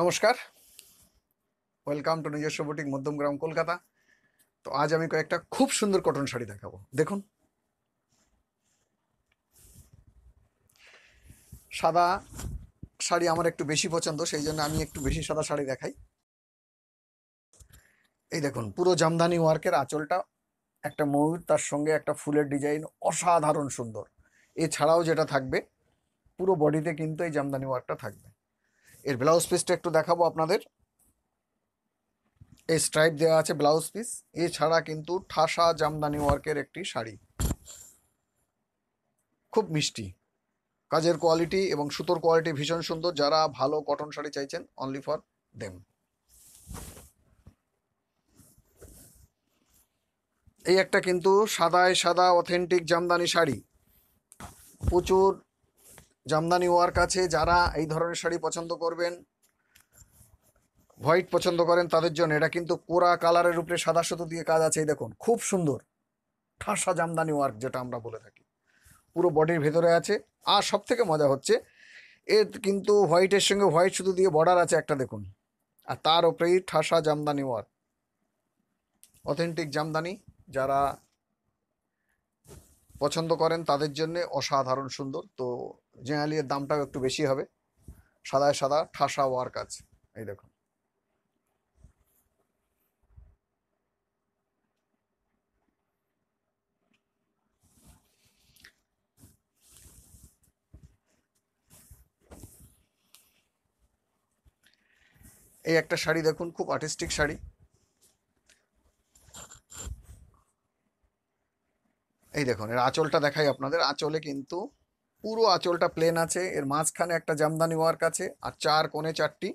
নমস্কার welcome to নিজস্ব boutique Madhyamgram Kolkata তো আজ আমি কয়েকটা খুব সুন্দর কটন শাড়ি দেখাবো দেখুন সাদা শাড়ি আমার একটু বেশি পছন্দ সেই জন্য আমি একটু বেশি সাদা শাড়ি দেখাই এই দেখুন পুরো জামদানি ওয়ার্কের আঁচলটা একটা ময়ূর তার সঙ্গে একটা ফুলের ডিজাইন অসাধারণ সুন্দর এছাড়াও যেটা থাকবে পুরো বডিতে কিন্তু এই জামদানি ওয়ার্কটা থাকবে এর ব্লাউজ পিসটা একটু দেখাবো আপনাদের এই স্ট্রাইপ দেওয়া আছে ব্লাউজ পিস এছাড়া কিন্তু ঠাসা জামদানি ওয়ার্কের একটি শাড়ি খুব মিষ্টি কাজের কোয়ালিটি এবং সুতোর কোয়ালিটি ভীষণ সুন্দর যারা ভালো কটন শাড়ি চাইছেন অনলি ফর দেম এই একটা কিন্তু সাদায় সাদা অথেন্টিক জামদানি শাড়ি প্রচুর জামদানি ওয়ার্ক আছে যারা এই ধরনের শাড়ি পছন্দ করবেন হোয়াইট পছন্দ করেন তাদের জন্য এটা কিন্তু কোরা কালারের উপরে সাদা সুতো দিয়ে কাজ আছে এই দেখুন খুব সুন্দর ঠাসা জামদানি ওয়ার্ক যেটা আমরা বলে থাকি পুরো বডির ভেতরে আছে আর সব থেকে মজা হচ্ছে এর কিন্তু হোয়াইটের সঙ্গে হোয়াইট সুতো দিয়ে বর্ডার আছে একটা দেখুন আর তার ওপরেই ঠাসা জামদানি ওয়ার্ক অথেন্টিক জামদানি যারা পছন্দ করেন তাদের জন্য অসাধারণ সুন্দর তো জেঙালির দামটাও একটু বেশি হবে সাদায় সাদা ঠাসা ওয়ার্ক আছে এই দেখুন এই একটা শাড়ি দেখুন খুব আর্টিস্টিক শাড়ি এই দেখুন এর আঁচলটা দেখাই আপনাদের আঁচলে কিন্তু পুরো আঁচলটা প্লেন আছে এর মাঝখানে একটা জামদানি ওয়ার্ক আছে আর চার কোণে চারটি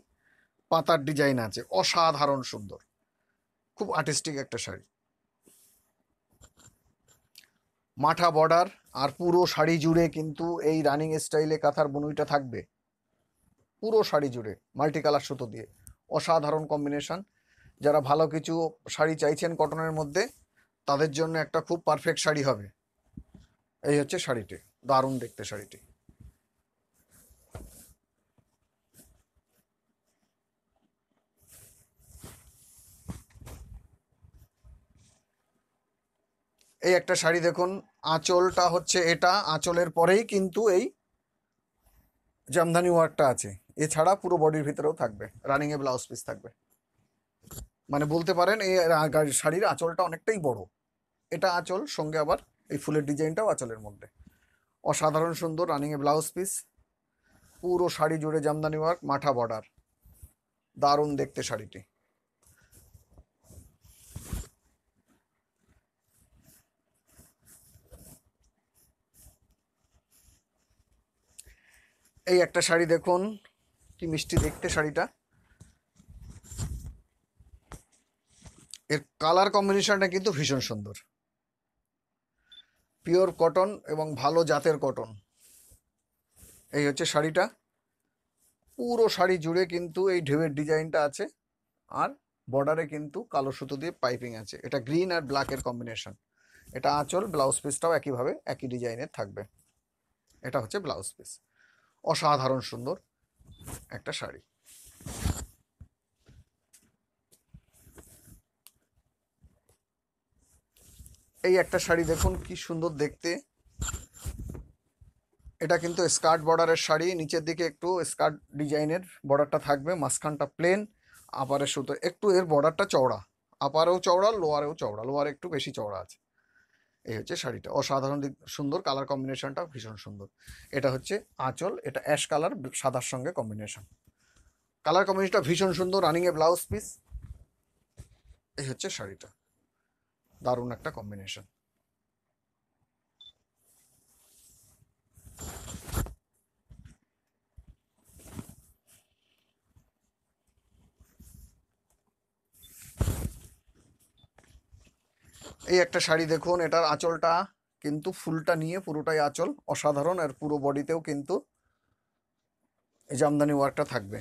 পাতার ডিজাইন আছে অসাধারণ সুন্দর খুব আর্টিস্টিক একটা শাড়ি মাঠা বর্ডার আর পুরো শাড়ি জুড়ে কিন্তু এই রানিং স্টাইলে কাঁথার বনুইটা থাকবে পুরো শাড়ি জুড়ে মাল্টি কালার সুতো দিয়ে অসাধারণ কম্বিনেশন যারা ভালো কিছু শাড়ি চাইছেন কটনের মধ্যে তাদের জন্য একটা খুব পারফেক্ট শাড়ি হবে এই হচ্ছে শাড়িটি দারুণ দেখতে শাড়িটি এই একটা শাড়ি দেখুন আঁচলটা হচ্ছে এটা আঁচলের পরেই কিন্তু এই জামদানি ওয়ার্কটা আছে এছাড়া পুরো বডির ভিতরেও থাকবে রানিংয়ে ব্লাউজ পিস থাকবে মানে বলতে পারেন এই শাড়ির আঁচলটা অনেকটাই বড় এটা আঁচল সঙ্গে আবার এই ফুলের ডিজাইনটাও আঁচলের মধ্যে অসাধারণ সুন্দর রানিংয়ে ব্লাউজ পিস পুরো শাড়ি জুড়ে জামদানি ওয়ার্ক মাঠা বর্ডার দারুণ দেখতে শাড়িটি এই একটা শাড়ি দেখুন কি মিষ্টি দেখতে শাড়িটা কালার কম্বিনেশনটা কিন্তু ভীষণ সুন্দর পিওর কটন এবং ভালো জাতের কটন এই হচ্ছে শাড়িটা পুরো শাড়ি জুড়ে কিন্তু এই ঢেউয়ের ডিজাইনটা আছে আর বর্ডারে কিন্তু কালো সুতো দিয়ে পাইপিং আছে এটা গ্রিন আর ব্ল্যাকের কম্বিনেশন এটা আঁচল ব্লাউজ পিসটাও একইভাবে একই ডিজাইনের থাকবে এটা হচ্ছে ব্লাউজ পিস অসাধারণ সুন্দর একটা শাড়ি এই একটা শাড়ি দেখুন কি সুন্দর দেখতে এটা কিন্তু স্কার্ট বর্ডারের শাড়ি নিচের দিকে একটু স্কার্ট ডিজাইনের বর্ডারটা থাকবে মাঝখানটা প্লেন আপারের সুতো একটু এর বর্ডারটা চওড়া আপারেও চওড়া লোয়ারেও চওড়া লোয়ারে একটু বেশি চওড়া আছে এই হচ্ছে শাড়িটা অসাধারণ দিক সুন্দর কালার কম্বিনেশনটা ভীষণ সুন্দর এটা হচ্ছে আঁচল এটা অ্যাশ কালার সাদার সঙ্গে কম্বিনেশন কালার কম্বিনেশনটা ভীষণ সুন্দর রানিংয়ে ব্লাউজ পিস এই হচ্ছে শাড়িটা দারুণ একটা কম্বিনেশন এই একটা শাড়ি দেখুন এটার আঁচলটা কিন্তু ফুলটা নিয়ে পুরোটাই আঁচল অসাধারণ আর পুরো বডিতেও কিন্তু এই জামদানি ওয়ার্কটা থাকবে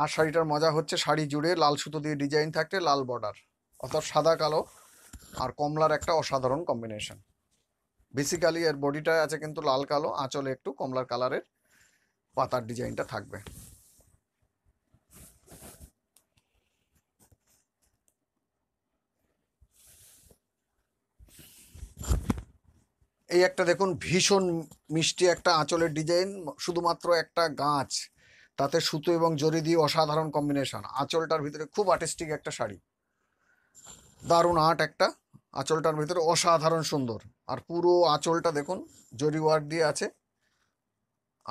আর শাড়িটার মজা হচ্ছে শাড়ি জুড়ে লাল সুতো দিয়ে ডিজাইন থাকতে লাল বর্ডার অর্থাৎ সাদা কালো আর কমলার একটা অসাধারণ কম্বিনেশন বেসিক্যালি এর বডিটায় আছে কিন্তু লাল কালো আঁচলে একটু কমলার কালারের পাতার ডিজাইনটা থাকবে এই একটা দেখুন ভীষণ মিষ্টি একটা আঁচলের ডিজাইন শুধুমাত্র একটা গাছ তাতে সুতো এবং জরি দিয়ে অসাধারণ কম্বিনেশন আঁচলটার ভিতরে খুব আর্টিস্টিক একটা শাড়ি দারুণ আর্ট একটা আঁচলটার ভিতরে অসাধারণ সুন্দর আর পুরো আঁচলটা দেখুন জরি ওয়ার্ক দিয়ে আছে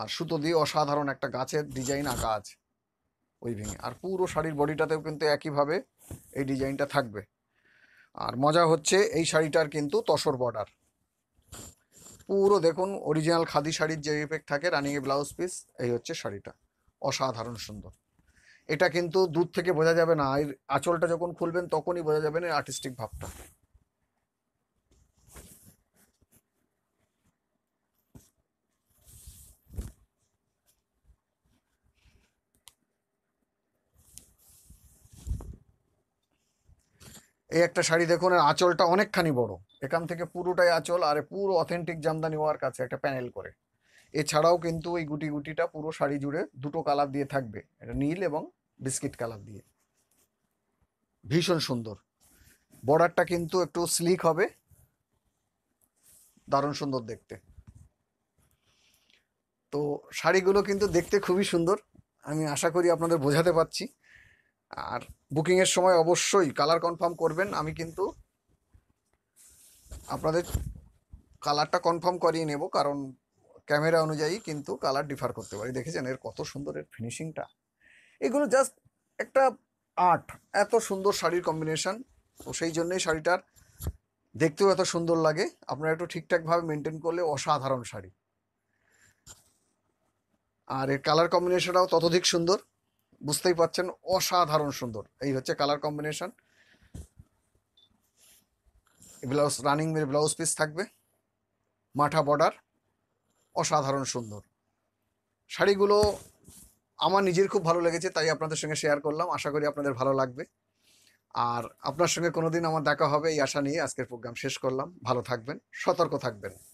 আর সুতো দিয়ে অসাধারণ একটা গাছের ডিজাইন আঁকা আছে ওই ভেঙে আর পুরো শাড়ির বডিটাতেও কিন্তু একইভাবে এই ডিজাইনটা থাকবে আর মজা হচ্ছে এই শাড়িটার কিন্তু তসর বর্ডার পুরো দেখুন অরিজিনাল খাদি শাড়ির যে ইফেক্ট থাকে রানিং এ ব্লাউজ পিস এই হচ্ছে শাড়িটা অসাধারণ সুন্দর এটা কিন্তু দূর থেকে বোঝা যাবে না এর আঁচলটা যখন খুলবেন তখনই বোঝা যাবে না আর্টিস্টিক ভাবটা এই একটা শাড়ি দেখুন আর আঁচলটা অনেকখানি বড় এখান থেকে পুরোটাই আঁচল আর পুরো অথেন্টিক জামদানি ওয়ার্ক আছে একটা প্যানেল করে এছাড়াও কিন্তু এই গুটি গুটিটা পুরো শাড়ি জুড়ে দুটো কালার দিয়ে থাকবে এটা নীল এবং বিস্কিট কালার দিয়ে ভীষণ সুন্দর বর্ডারটা কিন্তু একটু স্লিক হবে দারুণ সুন্দর দেখতে তো শাড়িগুলো কিন্তু দেখতে খুবই সুন্দর আমি আশা করি আপনাদের বোঝাতে পারছি আর বুকিংয়ের সময় অবশ্যই কালার কনফার্ম করবেন আমি কিন্তু আপনাদের কালারটা কনফার্ম করিয়ে নেব কারণ ক্যামেরা অনুযায়ী কিন্তু কালার ডিফার করতে পারি দেখেছেন এর কত সুন্দর এর ফিনিশিংটা এগুলো জাস্ট একটা আর্ট এত সুন্দর শাড়ির কম্বিনেশান তো সেই জন্যই শাড়িটার দেখতেও এত সুন্দর লাগে আপনারা একটু ঠিকঠাকভাবে মেনটেন করলে অসাধারণ শাড়ি আর এর কালার কম্বিনেশনটাও ততোধিক সুন্দর বুঝতেই পাচ্ছেন অসাধারণ সুন্দর এই হচ্ছে কালার কম্বিনেশন ব্লাউজ রানিং এর ব্লাউজ পিস থাকবে মাঠা বর্ডার অসাধারণ সুন্দর শাড়িগুলো আমার নিজের খুব ভালো লেগেছে তাই আপনাদের সঙ্গে শেয়ার করলাম আশা করি আপনাদের ভালো লাগবে আর আপনার সঙ্গে কোনোদিন আমার দেখা হবে এই আশা নিয়ে আজকের প্রোগ্রাম শেষ করলাম ভালো থাকবেন সতর্ক থাকবেন